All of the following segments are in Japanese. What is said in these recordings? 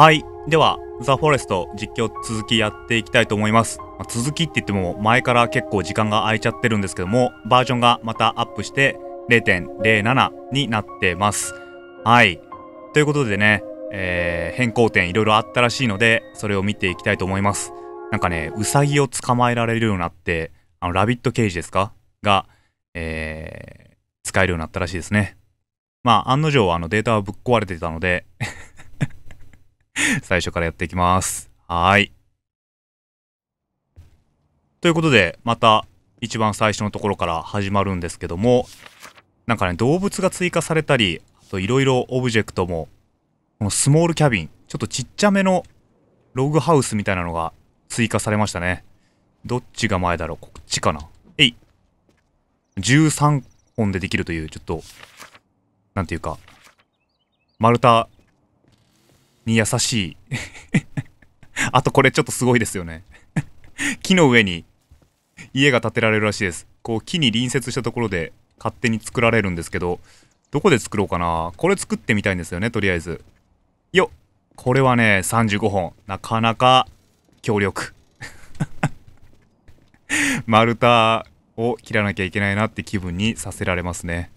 はい。では、ザ・フォレスト実況続きやっていきたいと思います。まあ、続きって言っても前から結構時間が空いちゃってるんですけども、バージョンがまたアップして0.07になってます。はい。ということでね、えー、変更点いろいろあったらしいので、それを見ていきたいと思います。なんかね、ウサギを捕まえられるようになって、あの、ラビットケージですかが、えー、使えるようになったらしいですね。まあ、案の定、あの、データはぶっ壊れてたので 最初からやっていきます。はい。ということで、また一番最初のところから始まるんですけども、なんかね、動物が追加されたり、あといろいろオブジェクトも、このスモールキャビン、ちょっとちっちゃめのログハウスみたいなのが追加されましたね。どっちが前だろうこっちかなえい !13 本でできるという、ちょっと、なんていうか、丸太に優しい あとこれちょっとすごいですよね木の上に家が建てられるらしいです。こう木に隣接したところで勝手に作られるんですけど、どこで作ろうかな。これ作ってみたいんですよね、とりあえず。よっこれはね、35本。なかなか強力。丸太を切らなきゃいけないなって気分にさせられますね。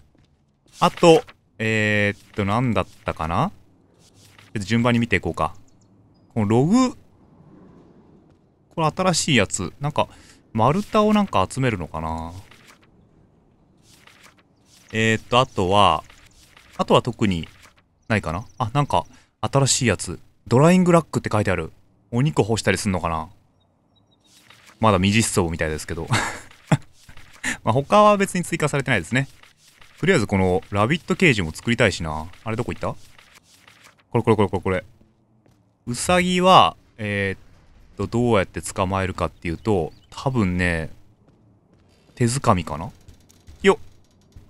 あと、えー、っと、何だったかな順番に見ていこうか。このログ、これ新しいやつ。なんか、丸太をなんか集めるのかなえー、っと、あとは、あとは特にないかなあ、なんか、新しいやつ。ドライングラックって書いてある。お肉干したりすんのかなまだ未実装みたいですけど まあ他は別に追加されてないですね。とりあえずこのラビットケージも作りたいしな。あれどこ行ったこれこれこれこれこれ。ウサギは、えー、っと、どうやって捕まえるかっていうと、多分ね、手づかみかなよっ。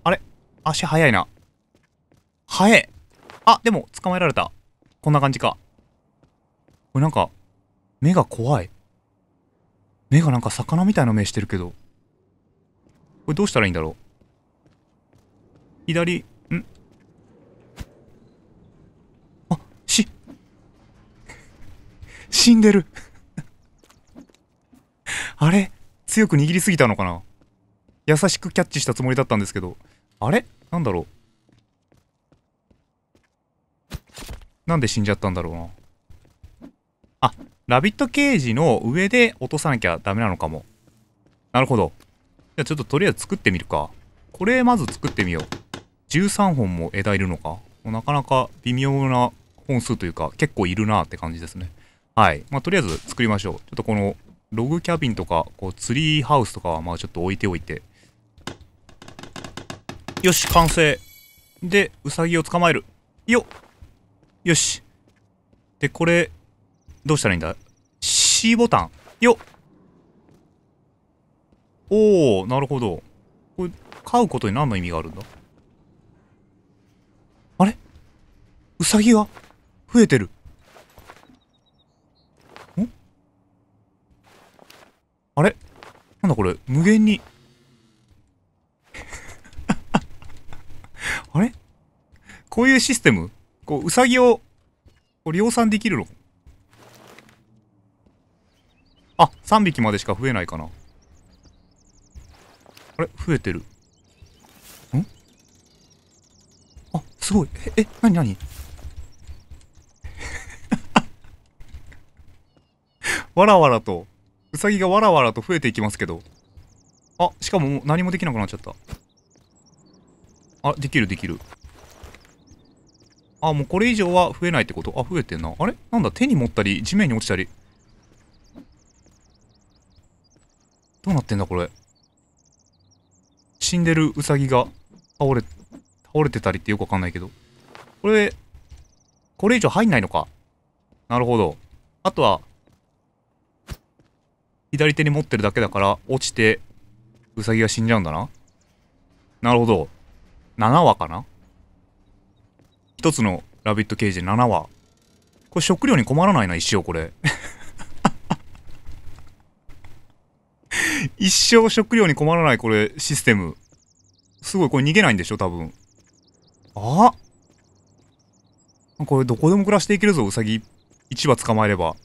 あれ足早いな。早いあ、でも、捕まえられた。こんな感じか。これなんか、目が怖い。目がなんか魚みたいな目してるけど。これどうしたらいいんだろう左、死んでる あれ強く握りすぎたのかな優しくキャッチしたつもりだったんですけど。あれなんだろうなんで死んじゃったんだろうな。あ、ラビットケージの上で落とさなきゃダメなのかも。なるほど。じゃあちょっととりあえず作ってみるか。これまず作ってみよう。13本も枝いるのか。なかなか微妙な本数というか結構いるなって感じですね。はい。まあ、とりあえず作りましょう。ちょっとこの、ログキャビンとか、こう、ツリーハウスとかは、まあ、ちょっと置いておいて。よし、完成。で、ウサギを捕まえる。よよし。で、これ、どうしたらいいんだ ?C ボタン。よおー、なるほど。これ、飼うことに何の意味があるんだあれウサギが増えてる。あれなんだこれ無限に。あれこういうシステムこう、うさぎを、こう量産できるのあ、3匹までしか増えないかな。あれ増えてる。んあ、すごい。え、え、なになにわらわらとウサギがわらわらと増えていきますけど。あ、しかももう何もできなくなっちゃった。あ、できるできる。あ、もうこれ以上は増えないってことあ、増えてんな。あれなんだ手に持ったり、地面に落ちたり。どうなってんだこれ。死んでるウサギが倒れ、倒れてたりってよくわかんないけど。これ、これ以上入んないのか。なるほど。あとは、左手に持ってるだけだから落ちてウサギが死んじゃうんだななるほど7話かな1つのラビットケージ7話これ食料に困らないな一生これ 一生食料に困らないこれシステムすごいこれ逃げないんでしょ多分あこれどこでも暮らしていけるぞウサギ1羽捕まえれば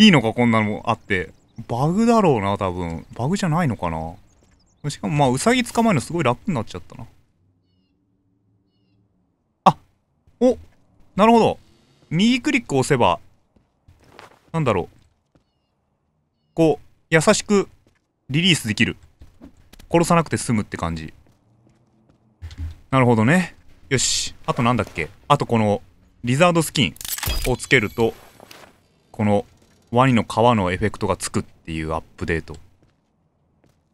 いいのか、こんなのもあって。バグだろうな、多分。バグじゃないのかな。しかも、まあ、ウサギ捕まえるのすごい楽になっちゃったな。あおなるほど。右クリック押せば、なんだろう。こう、優しくリリースできる。殺さなくて済むって感じ。なるほどね。よし。あとなんだっけあとこの、リザードスキンをつけると、この、ワニの皮のエフェクトがつくっていうアップデート。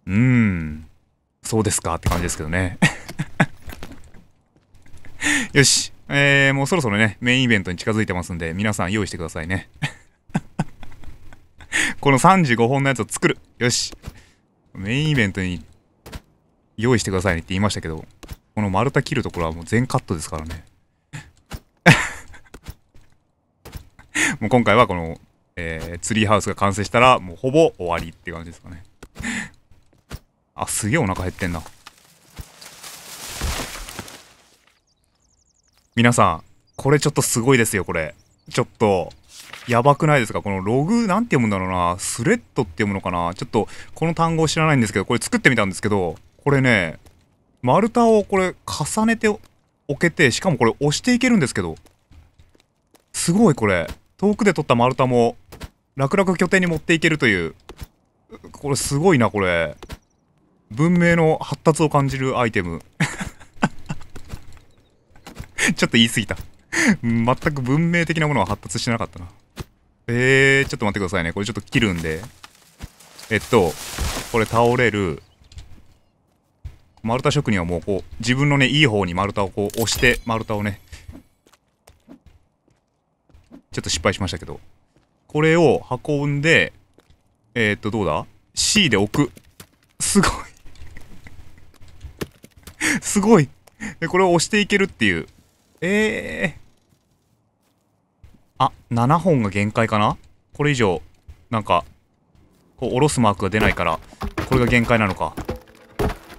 うーん。そうですかって感じですけどね。よし。えー、もうそろそろね、メインイベントに近づいてますんで、皆さん用意してくださいね。この35本のやつを作る。よし。メインイベントに用意してくださいねって言いましたけど、この丸太切るところはもう全カットですからね。もう今回はこのえー、ツリーハウスが完成したら、もうほぼ終わりって感じですかね。あ、すげえお腹減ってんな。皆さん、これちょっとすごいですよ、これ。ちょっと、やばくないですかこのログ、なんて読むんだろうな。スレッドって読むのかなちょっと、この単語を知らないんですけど、これ作ってみたんですけど、これね、丸太をこれ重ねて置けて、しかもこれ押していけるんですけど、すごいこれ。遠くで撮った丸太も楽々拠点に持っていけるという。これすごいな、これ。文明の発達を感じるアイテム。ちょっと言い過ぎた全く文明的なものは発達してなかったな。えー、ちょっと待ってくださいね。これちょっと切るんで。えっと、これ倒れる。丸太職人はもうこう、自分のね、いい方に丸太をこう押して、丸太をね、ちょっと失敗しましたけど。これを運んで、えー、っと、どうだ ?C で置く。すごい すごい。で、これを押していけるっていう。ええー。あ、7本が限界かなこれ以上、なんか、こう、下ろすマークが出ないから、これが限界なのか。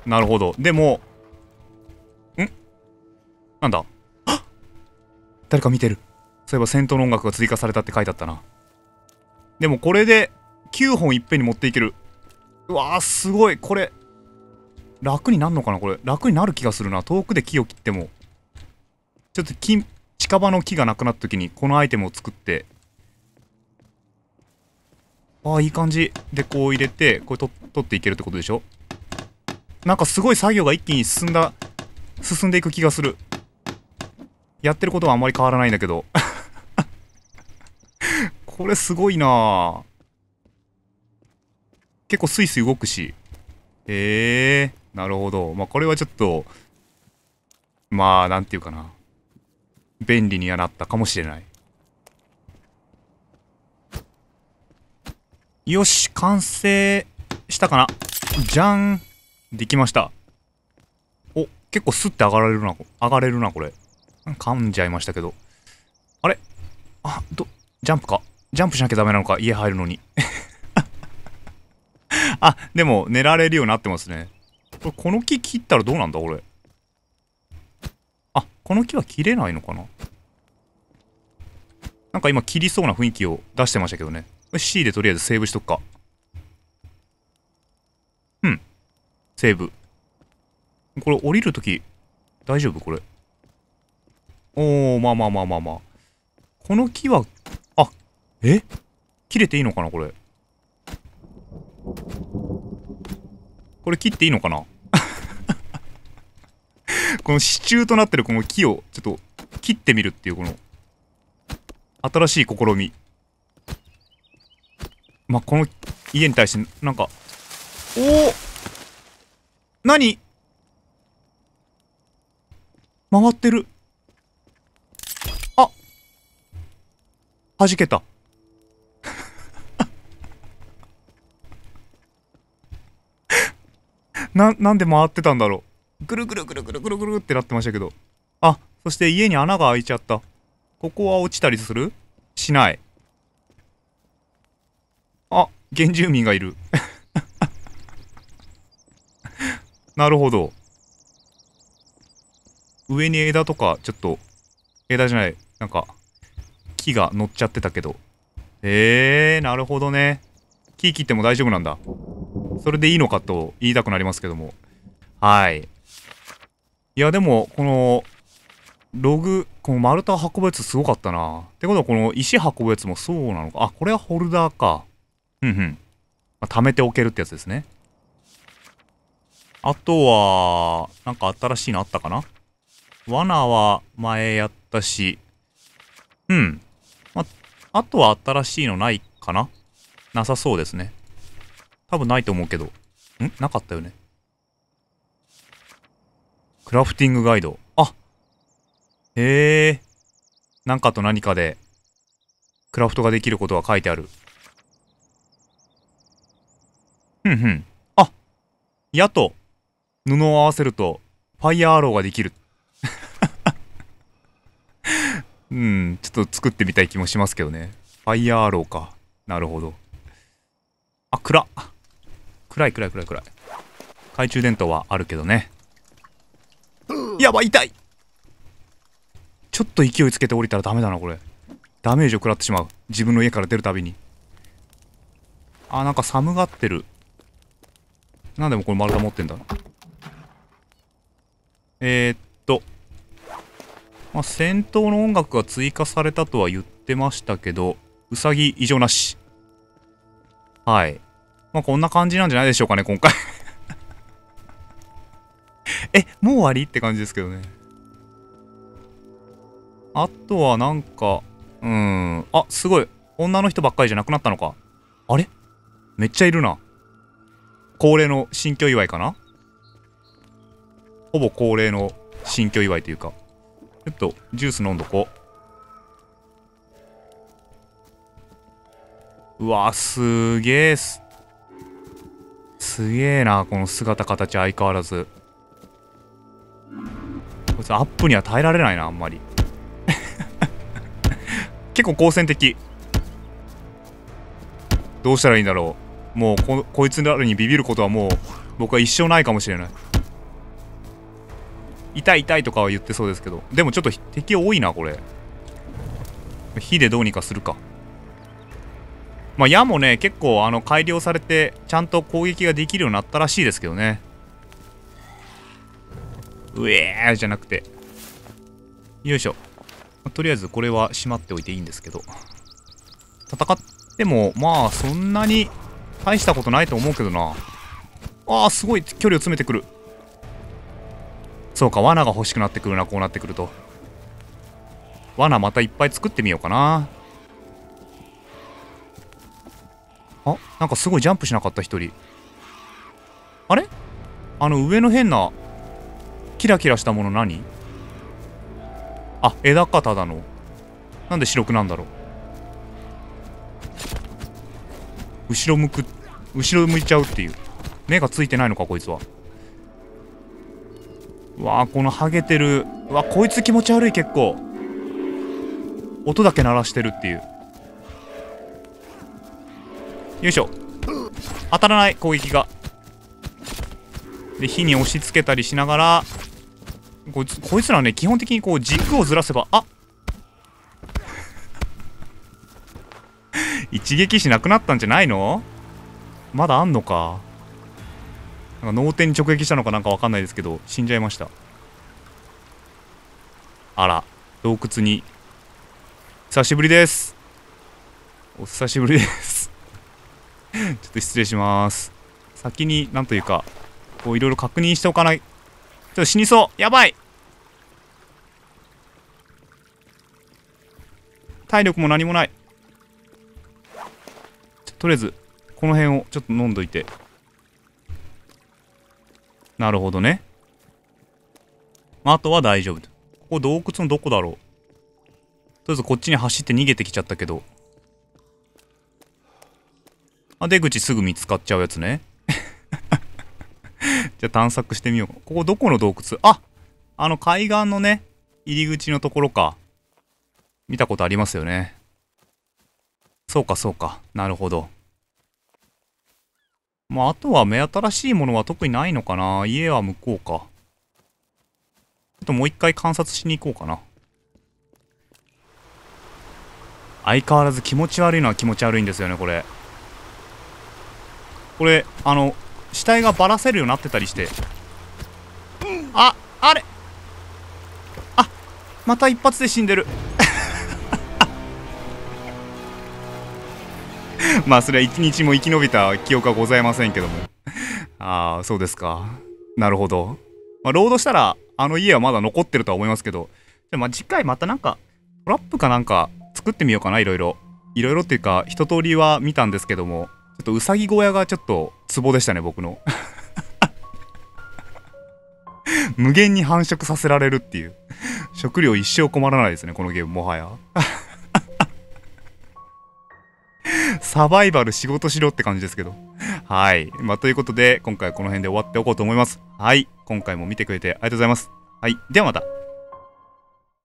なるほど。でも、んなんだ 誰か見てる。そういえば戦闘の音楽が追加されたって書いてあったな。でもこれで9本いっぺんに持っていける。うわー、すごい。これ、楽になんのかなこれ。楽になる気がするな。遠くで木を切っても。ちょっと近、近場の木がなくなった時に、このアイテムを作って。ああ、いい感じ。で、こう入れて、これ取取っていけるってことでしょなんかすごい作業が一気に進んだ、進んでいく気がする。やってることはあんまり変わらないんだけど。これすごいな結構スイスイ動くし。へえー、なるほど。まあこれはちょっと、まあなんていうかな。便利にはなったかもしれない。よし、完成したかな。じゃん。できました。お、結構スッて上がられるな、上がれるな、これ。噛んじゃいましたけど。あれあ、ど、ジャンプか。ジャンプしなきゃダメなのか、家入るのに。あ、でも、寝られるようになってますね。これ、この木切ったらどうなんだ、俺。あ、この木は切れないのかななんか今、切りそうな雰囲気を出してましたけどね。C でとりあえずセーブしとくか。うん。セーブ。これ、降りるとき、大丈夫これ。おー、まあまあまあまあまあ。この木はえ切れていいのかなこれ。これ切っていいのかな この支柱となってるこの木をちょっと切ってみるっていうこの新しい試み。まあ、この家に対してなんか、おお何回ってる。あ弾けた。な、なんで回ってたんだろう。ぐるぐるぐるぐるぐるぐるってなってましたけど。あ、そして家に穴が開いちゃった。ここは落ちたりするしない。あ、原住民がいる。なるほど。上に枝とか、ちょっと、枝じゃない、なんか、木が乗っちゃってたけど。えー、なるほどね。木切っても大丈夫なんだ。それでいいのかと言いたくなりますけども。はい。いや、でも、この、ログ、この丸太運ぶやつすごかったな。ってことは、この石運ぶやつもそうなのか。あ、これはホルダーか。うんうん。まあ、貯めておけるってやつですね。あとは、なんか新しいのあったかな罠は前やったし、うん。まあ、あとは新しいのないかななさそうですね。多分ないと思うけど。んなかったよね。クラフティングガイド。あへえ。なんかと何かで、クラフトができることは書いてある。ふんふん。あ矢と布を合わせると、ファイヤーアローができる。うん、ちょっと作ってみたい気もしますけどね。ファイヤーアローか。なるほど。あ、暗っ。暗い暗い暗い暗い。懐中電灯はあるけどね。やばい痛いちょっと勢いつけて降りたらダメだな、これ。ダメージを食らってしまう。自分の家から出るたびに。あ、なんか寒がってる。なんでもこれ丸太持ってんだえー、っと。まあ、戦闘の音楽が追加されたとは言ってましたけど、うさぎ異常なし。はい。まあ、こんな感じなんじゃないでしょうかね、今回 え、もう終わりって感じですけどね。あとはなんか、うん。あ、すごい。女の人ばっかりじゃなくなったのか。あれめっちゃいるな。恒例の新居祝いかなほぼ恒例の新居祝いというか。ちょっと、ジュース飲んどこう。うわ、すげえす。すげえなこの姿形相変わらずこいつアップには耐えられないなあんまり 結構好戦的どうしたらいいんだろうもうここいつらにビビることはもう僕は一生ないかもしれない痛い痛いとかは言ってそうですけどでもちょっと敵多いなこれ火でどうにかするかまあ、矢もね、結構あの改良されて、ちゃんと攻撃ができるようになったらしいですけどね。うえーじゃなくて。よいしょ。まあ、とりあえずこれは閉まっておいていいんですけど。戦っても、まあ、そんなに大したことないと思うけどな。ああ、すごい距離を詰めてくる。そうか、罠が欲しくなってくるな、こうなってくると。罠またいっぱい作ってみようかな。あなんかすごいジャンプしなかった一人あれあの上の変なキラキラしたもの何あ枝かただのなんで白くなんだろう後ろ向く後ろ向いちゃうっていう目がついてないのかこいつはわあこのハゲてるわこいつ気持ち悪い結構音だけ鳴らしてるっていうよいしょ当たらない攻撃がで火に押し付けたりしながらこいつこいつらね基本的にこう軸をずらせばあ 一撃しなくなったんじゃないのまだあんのかなんか脳天に直撃したのかなんかわかんないですけど死んじゃいましたあら洞窟に久しぶりですお久しぶりですちょっと失礼します。先に、なんというか、こういろいろ確認しておかない。ちょっと死にそう。やばい体力も何もない。とりあえず、この辺をちょっと飲んどいて。なるほどね。まあ、あとは大丈夫。ここ洞窟のどこだろうとりあえずこっちに走って逃げてきちゃったけど、あ、出口すぐ見つかっちゃうやつね。じゃあ探索してみようここどこの洞窟ああの海岸のね、入り口のところか。見たことありますよね。そうかそうか。なるほど。まあ、あとは目新しいものは特にないのかな。家は向こうか。ちょっともう一回観察しに行こうかな。相変わらず気持ち悪いのは気持ち悪いんですよね、これ。これあの死体がばらせるようになってたりしてああれあまた一発で死んでる まあそれは一日も生き延びた記憶はございませんけどもああそうですかなるほどまあロードしたらあの家はまだ残ってるとは思いますけどじゃまあ次回またなんかトラップかなんか作ってみようかないろいろいろいろっていうか一通りは見たんですけどもちょっとうさぎ小屋がちょっとツボでしたね、僕の。無限に繁殖させられるっていう。食料一生困らないですね、このゲーム、もはや。サバイバル仕事しろって感じですけど。はい。まあ、ということで、今回はこの辺で終わっておこうと思います。はい。今回も見てくれてありがとうございます。はい。ではまた。